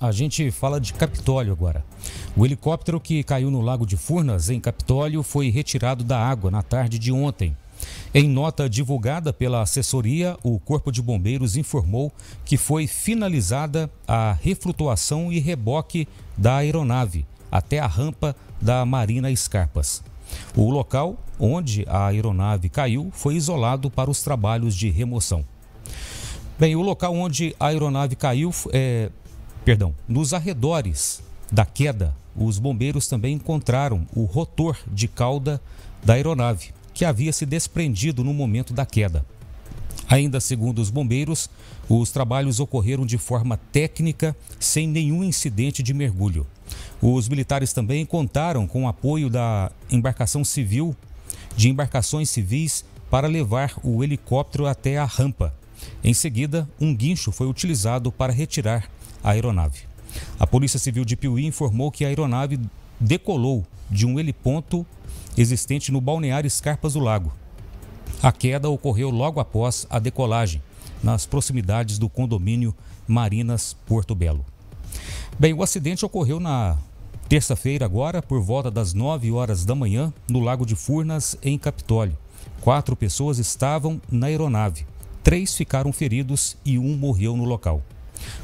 A gente fala de Capitólio agora. O helicóptero que caiu no Lago de Furnas, em Capitólio, foi retirado da água na tarde de ontem. Em nota divulgada pela assessoria, o Corpo de Bombeiros informou que foi finalizada a reflutuação e reboque da aeronave até a rampa da Marina Escarpas. O local onde a aeronave caiu foi isolado para os trabalhos de remoção. Bem, o local onde a aeronave caiu é, perdão, nos arredores da queda, os bombeiros também encontraram o rotor de cauda da aeronave, que havia se desprendido no momento da queda. Ainda segundo os bombeiros, os trabalhos ocorreram de forma técnica, sem nenhum incidente de mergulho. Os militares também contaram com o apoio da embarcação civil, de embarcações civis, para levar o helicóptero até a rampa. Em seguida, um guincho foi utilizado para retirar a aeronave. A Polícia Civil de Piuí informou que a aeronave decolou de um heliponto existente no balneário Escarpas do Lago. A queda ocorreu logo após a decolagem, nas proximidades do condomínio Marinas Porto Belo. Bem, o acidente ocorreu na terça-feira agora, por volta das 9 horas da manhã, no Lago de Furnas, em Capitólio. Quatro pessoas estavam na aeronave, três ficaram feridos e um morreu no local.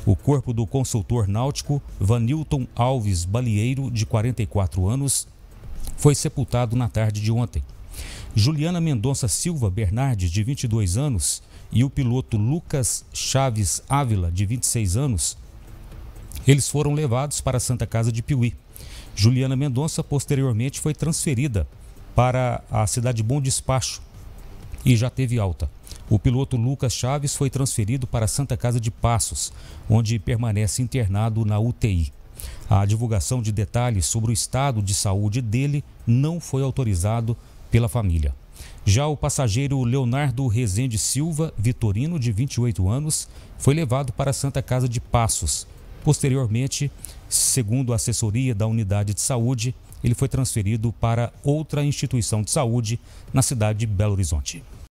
O corpo do consultor náutico Vanilton Alves Balieiro, de 44 anos, foi sepultado na tarde de ontem. Juliana Mendonça Silva Bernardes, de 22 anos, e o piloto Lucas Chaves Ávila, de 26 anos, eles foram levados para a Santa Casa de Piuí. Juliana Mendonça posteriormente foi transferida para a cidade Bom Despacho e já teve alta. O piloto Lucas Chaves foi transferido para a Santa Casa de Passos, onde permanece internado na UTI. A divulgação de detalhes sobre o estado de saúde dele não foi autorizado pela família. Já o passageiro Leonardo Rezende Silva, vitorino de 28 anos, foi levado para a Santa Casa de Passos. Posteriormente, segundo a assessoria da unidade de saúde, ele foi transferido para outra instituição de saúde na cidade de Belo Horizonte.